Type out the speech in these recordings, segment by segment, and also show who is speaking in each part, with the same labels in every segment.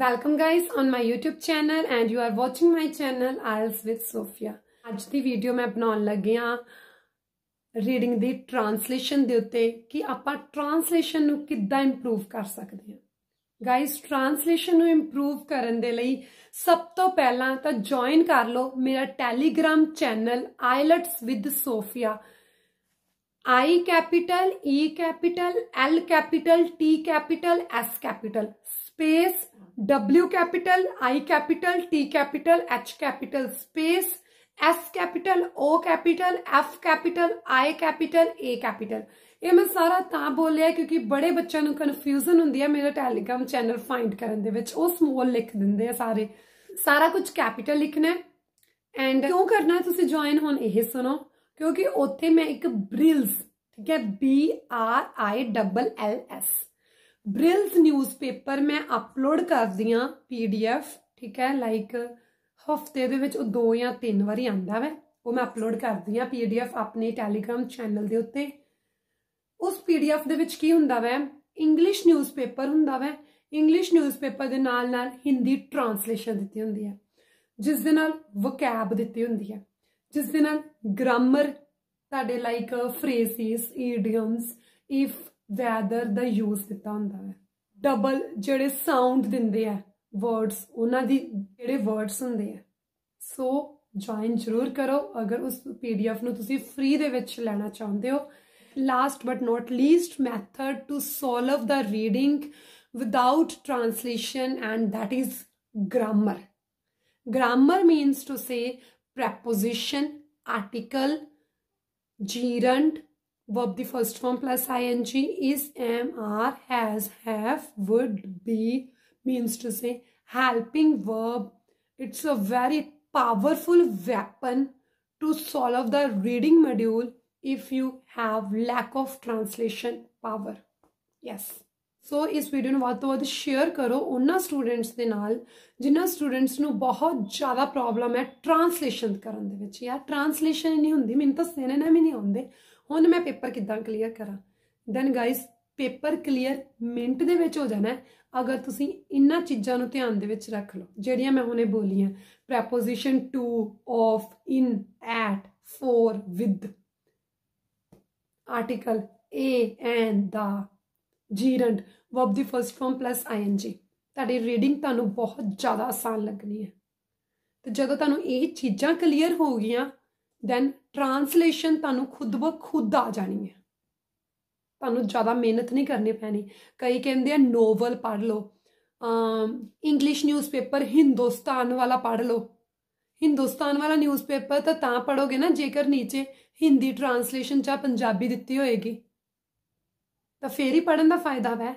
Speaker 1: Welcome guys on my YouTube channel and you are watching my channel IELTS with Sophia अज की video मैं बना लगी हाँ रीडिंग द ट्रांसलेन के उ कि आप ट्रांसलेन कि इंपरूव कर सकते हैं गाइज ट्रांसलेन इंपरूव करने के लिए सब तो पहला तो ज्वाइन कर लो मेरा telegram channel IELTS with Sophia I capital E capital L capital T capital S capital space W capital I capital T capital H capital space S capital O capital F capital I capital A capital ਇਹ ਮੈਂ ਸਾਰਾ ਤਾਂ ਬੋਲਿਆ ਕਿਉਂਕਿ ਬੜੇ ਬੱਚਿਆਂ ਨੂੰ confusion ਹੁੰਦੀ ਹੈ ਮੇਰਾ ਟੈਲੀਗ੍ਰਾਮ ਚੈਨਲ ਫਾਈਂਡ ਕਰਨ ਦੇ ਵਿੱਚ ਉਹ ਸਮਾਲ ਲਿਖ ਦਿੰਦੇ ਆ ਸਾਰੇ ਸਾਰਾ ਕੁਝ ਕੈਪੀਟਲ ਲਿਖਣਾ ਹੈ ਐਂਡ ਕਿਉਂ ਕਰਨਾ ਤੁਸੀਂ ਜੁਆਇਨ ਹੁਣ ਇਹ ਸੁਣੋ ਕਿਉਂਕਿ ਉੱਥੇ ਮੈਂ ਇੱਕ ਬ੍ਰਿਲਸ ਠੀਕ ਹੈ B R I L L S ਬ੍ਰਿਲਸ ਨਿਊਜ਼ਪੇਪਰ ਮੈਂ ਅਪਲੋਡ ਕਰਦੀ ਆ ਪੀਡੀਐਫ ਠੀਕ ਹੈ ਲਾਈਕ ਹਫਤੇ ਦੇ ਵਿੱਚ ਉਹ ਦੋ ਜਾਂ ਤਿੰਨ ਵਾਰੀ ਆਂਦਾ ਵੈ ਉਹ ਮੈਂ ਅਪਲੋਡ ਕਰਦੀ ਆ ਪੀਡੀਐਫ ਆਪਣੇ ਟੈਲੀਗ੍ਰਾਮ ਚੈਨਲ ਦੇ ਉੱਤੇ ਉਸ ਪੀਡੀਐਫ ਦੇ ਵਿੱਚ ਕੀ ਹੁੰਦਾ ਵੈ ਇੰਗਲਿਸ਼ ਨਿਊਜ਼ਪੇਪਰ ਹੁੰਦਾ ਵੈ ਇੰਗਲਿਸ਼ ਨਿਊਜ਼ਪੇਪਰ ਦੇ ਨਾਲ ਨਾਲ ਹਿੰਦੀ ਟ੍ਰਾਂਸਲੇਸ਼ਨ ਦਿੱਤੀ ਹੁੰਦੀ ਹੈ ਜਿਸ ਦੇ ਨਾਲ ਵੋਕੈਬ ਦਿੱਤੀ ਹੁੰਦੀ ਹੈ ਜਿਸ ਦੇ ਨਾਲ ਗ੍ਰਾਮਰ ਤੁਹਾਡੇ like phrases idioms if whether ਦਾ ਯੂਜ਼ ਦਿੱਤਾ ਹੁੰਦਾ ਹੈ ਡਬਲ ਜਿਹੜੇ ਸਾਊਂਡ ਦਿੰਦੇ ਆ ਵਰਡਸ ਉਹਨਾਂ ਦੀ ਜਿਹੜੇ ਵਰਡਸ ਹੁੰਦੇ ਆ ਸੋ ਜੁਆਇਨ ਜ਼ਰੂਰ ਕਰੋ ਅਗਰ ਉਸ ਪੀਡੀਐਫ ਨੂੰ ਤੁਸੀਂ ਫ੍ਰੀ ਦੇ ਵਿੱਚ ਲੈਣਾ ਚਾਹੁੰਦੇ ਹੋ last but not least method to solve ਦਾ reading without translation and that is grammar grammar means to say preposition article gerund verb the first form plus ing is am are has have would be means to say helping verb it's a very powerful weapon to solve the reading module if you have lack of translation power yes so ਇਸ video ਨੂੰ ਵੱਧ ਤੋਂ ਵੱਧ share ਕਰੋ ਉਹਨਾਂ students ਦੇ ਨਾਲ ਜਿਨ੍ਹਾਂ ਸਟੂਡੈਂਟਸ ਨੂੰ ਬਹੁਤ ਜ਼ਿਆਦਾ ਪ੍ਰੋਬਲਮ ਹੈ ਟ੍ਰਾਂਸਲੇਸ਼ਨ ਕਰਨ ਦੇ ਵਿੱਚ ਯਾਰ ਟ੍ਰਾਂਸਲੇਸ਼ਨ ਨਹੀਂ ਹੁੰਦੀ ਮੈਨੂੰ ਤਾਂ ਸਿਨੇ ਨਾ ਵੀ ਨਹੀਂ ਆਉਂਦੇ ਹੁਣ ਮੈਂ ਪੇਪਰ ਕਿੱਦਾਂ ਕਲੀਅਰ ਕਰਾਂ then guys paper clear minute ਦੇ ਵਿੱਚ ਹੋ ਜਾਣਾ ਅਗਰ ਤੁਸੀਂ ਇਨ੍ਹਾਂ ਚੀਜ਼ਾਂ ਨੂੰ ਧਿਆਨ ਦੇ ਵਿੱਚ ਰੱਖ ਲਓ ਜਿਹੜੀਆਂ ਮੈਂ ਹੁਣੇ ਬੋਲੀਆਂ preposition to of in at for with article A and ਦਾ ਜੀਰੰਡ ਵਰਬ ਦੀ ਫਰਸਟ ਫਾਰਮ ਪਲੱਸ ਆਈਐਨਜੀ ਤੁਹਾਡੀ ਰੀਡਿੰਗ ਤੁਹਾਨੂੰ ਬਹੁਤ ਜ਼ਿਆਦਾ ਆਸਾਨ ਲੱਗਣੀ ਹੈ ਤੇ ਜਦੋਂ ਤੁਹਾਨੂੰ ਇਹ ਚੀਜ਼ਾਂ ਕਲੀਅਰ ਹੋ ਗਈਆਂ ਦੈਨ ਟਰਾਂਸਲੇਸ਼ਨ ਤੁਹਾਨੂੰ ਖੁਦ ਬ ਖੁਦ ਆ ਜਾਣੀ ਹੈ ਤੁਹਾਨੂੰ ਜ਼ਿਆਦਾ ਮਿਹਨਤ ਨਹੀਂ ਕਰਨੀ ਪੈਣੀ ਕਈ ਕਹਿੰਦੇ ਆ ਨੋਵਲ ਪੜ ਲਓ ਇੰਗਲਿਸ਼ ਨਿਊਜ਼ਪੇਪਰ ਹਿੰਦੁਸਤਾਨ ਵਾਲਾ ਪੜ ਲਓ ਹਿੰਦੁਸਤਾਨ ਵਾਲਾ ਨਿਊਜ਼ਪੇਪਰ ਤਾਂ ਤਾਂ ਪੜੋਗੇ ਨਾ ਜੇਕਰ ਨੀਚੇ ਹਿੰਦੀ ਟਰਾਂਸਲੇਸ਼ਨ ਜਾਂ ਪੰਜਾਬੀ ਦਿੱਤੀ ਹੋਏਗੀ ਤਾਂ ਫੇਰ ਹੀ ਪੜਨ ਦਾ ਫਾਇਦਾ ਹੈ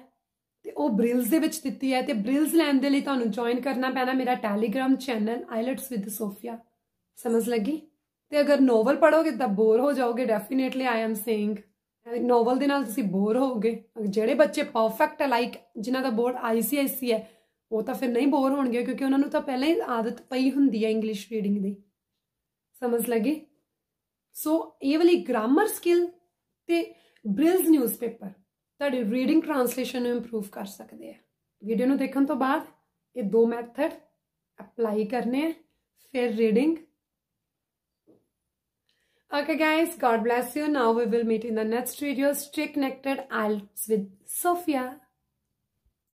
Speaker 1: ਤੇ ਉਹ ਬ੍ਰਿਲਸ ਦੇ ਵਿੱਚ ਦਿੱਤੀ ਹੈ ਤੇ ਬ੍ਰਿਲਸ ਲੈਣ ਦੇ ਲਈ ਤੁਹਾਨੂੰ ਜੁਆਇਨ ਕਰਨਾ ਪੈਣਾ ਮੇਰਾ telegram channel IELTS with Sophia ਸਮਝ ਲੱਗੀ ਤੇ ਅਗਰ ਨੋਵਲ ਪੜੋਗੇ ਤਾਂ ਬੋਰ ਹੋ ਜਾਓਗੇ definitely I am saying novel ਦੇ ਨਾਲ ਤੁਸੀਂ ਬੋਰ ਹੋਗੇ ਜਿਹੜੇ ਬੱਚੇ ਪਰਫੈਕਟ ਹੈ ਲਾਈਕ ਜਿਨ੍ਹਾਂ ਦਾ ਬੋਰਡ ਆਈਸੀਆਈਸੀ ਹੈ ਉਹ ਤਾਂ ਫਿਰ ਨਹੀਂ ਬੋਰ ਹੋਣਗੇ ਕਿਉਂਕਿ ਉਹਨਾਂ ਨੂੰ ਤਾਂ ਪਹਿਲਾਂ ਹੀ ਆਦਤ ਪਈ ਹੁੰਦੀ ਹੈ ਇੰਗਲਿਸ਼ ਰੀਡਿੰਗ ਦੀ ਸਮਝ ਲੱਗੇ ਸੋ ਇਹ ਵਾਲੀ ਗ੍ਰਾਮਰ ਸਕਿੱਲ ਤੇ ਬ੍ਰਿਲਸ ਨਿਊਜ਼ਪੇਪਰ ਤੁਹਾਡੀ ਰੀਡਿੰਗ ਟ੍ਰਾਂਸਲੇਸ਼ਨ ਨੂੰ ਇੰਪਰੂਵ ਕਰ ਸਕਦੇ ਆ ਵੀਡੀਓ ਨੂੰ ਦੇਖਣ ਤੋਂ ਬਾਅਦ ਇਹ ਦੋ ਮੈਥਡ ਅਪਲਾਈ ਕਰਨੇ ਆ ਫਿਰ reading Okay guys, God bless you. Now we will meet in the next video. Stay connected. I'll with Sophia.